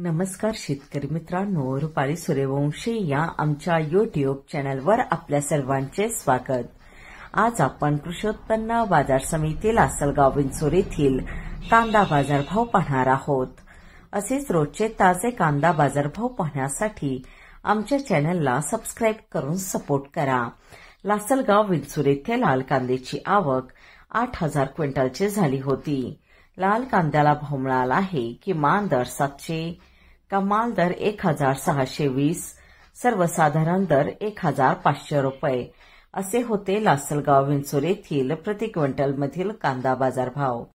नमस्कार शेतकरी मित्रांनो रुपाली सूर्यवंशी या आमच्या युट्यूब चॅनलवर आपल्या सर्वांचे स्वागत आज आपण कृषी उत्पन्न बाजार समिती लासलगाव विंचोर येथील कांदा बाजारभाव पाहणार आहोत असेच रोजचे ताजे कांदा बाजारभाव पाहण्यासाठी आमच्या चॅनलला सबस्क्राईब करून सपोर्ट करा लासलगाव विंचूर येथे लाल कांद्याची आवक आठ हजार क्विंटलची झाली होती लाल कांद्याला भाव मिळाला आहे किमान दर सातशे कमाल दर एक हजार सहाशे वीस सर्वसाधारण दर एक हजार पाचशे रुपये असे होते लासलगाव विंचूर येथील प्रति क्विंटलमधील कांदा बाजारभाव